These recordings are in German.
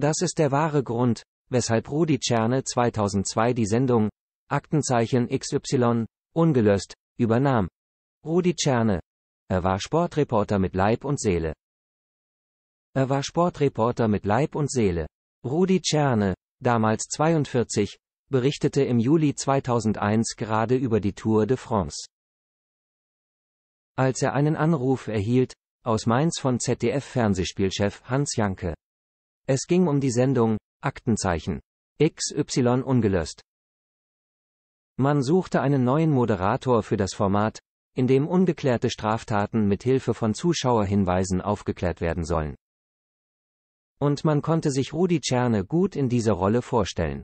Das ist der wahre Grund, weshalb Rudi Czerne 2002 die Sendung Aktenzeichen XY ungelöst übernahm. Rudi Czerne. Er war Sportreporter mit Leib und Seele. Er war Sportreporter mit Leib und Seele. Rudi Czerne, damals 42, berichtete im Juli 2001 gerade über die Tour de France. Als er einen Anruf erhielt, aus Mainz von ZDF-Fernsehspielchef Hans Janke. Es ging um die Sendung Aktenzeichen XY ungelöst. Man suchte einen neuen Moderator für das Format, in dem ungeklärte Straftaten mit Hilfe von Zuschauerhinweisen aufgeklärt werden sollen. Und man konnte sich Rudi Czerne gut in dieser Rolle vorstellen.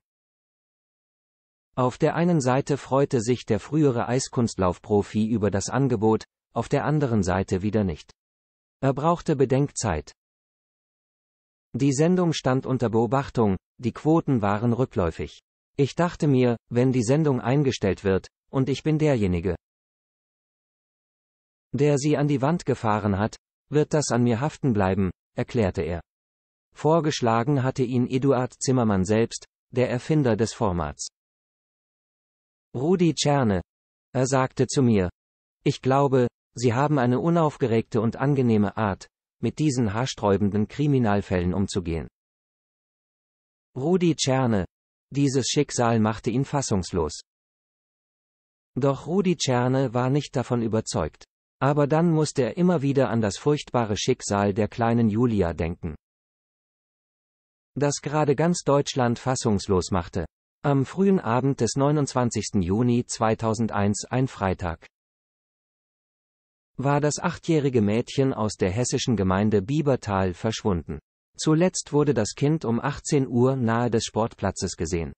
Auf der einen Seite freute sich der frühere Eiskunstlaufprofi über das Angebot, auf der anderen Seite wieder nicht. Er brauchte Bedenkzeit, die Sendung stand unter Beobachtung, die Quoten waren rückläufig. Ich dachte mir, wenn die Sendung eingestellt wird, und ich bin derjenige, der sie an die Wand gefahren hat, wird das an mir haften bleiben, erklärte er. Vorgeschlagen hatte ihn Eduard Zimmermann selbst, der Erfinder des Formats. Rudi Czerne. Er sagte zu mir. Ich glaube, Sie haben eine unaufgeregte und angenehme Art, mit diesen haarsträubenden Kriminalfällen umzugehen. Rudi Czerne. Dieses Schicksal machte ihn fassungslos. Doch Rudi Czerne war nicht davon überzeugt. Aber dann musste er immer wieder an das furchtbare Schicksal der kleinen Julia denken. Das gerade ganz Deutschland fassungslos machte. Am frühen Abend des 29. Juni 2001, ein Freitag war das achtjährige Mädchen aus der hessischen Gemeinde Biebertal verschwunden. Zuletzt wurde das Kind um 18 Uhr nahe des Sportplatzes gesehen.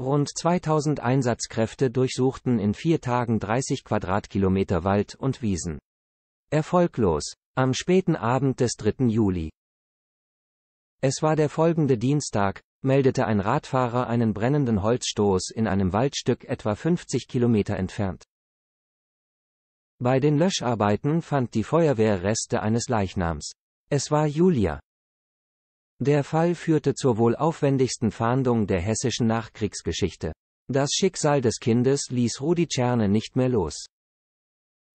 Rund 2000 Einsatzkräfte durchsuchten in vier Tagen 30 Quadratkilometer Wald und Wiesen. Erfolglos. Am späten Abend des 3. Juli. Es war der folgende Dienstag, meldete ein Radfahrer einen brennenden Holzstoß in einem Waldstück etwa 50 Kilometer entfernt. Bei den Löscharbeiten fand die Feuerwehr Reste eines Leichnams. Es war Julia. Der Fall führte zur wohl aufwendigsten Fahndung der hessischen Nachkriegsgeschichte. Das Schicksal des Kindes ließ Rudi Czerne nicht mehr los.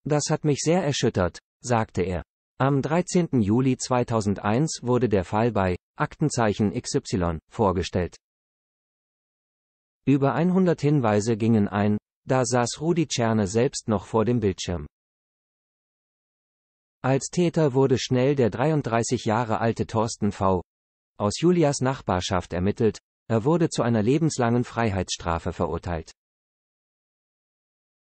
Das hat mich sehr erschüttert, sagte er. Am 13. Juli 2001 wurde der Fall bei Aktenzeichen XY vorgestellt. Über 100 Hinweise gingen ein, da saß Rudi Czerne selbst noch vor dem Bildschirm. Als Täter wurde schnell der 33 Jahre alte Thorsten V. aus Julias Nachbarschaft ermittelt, er wurde zu einer lebenslangen Freiheitsstrafe verurteilt.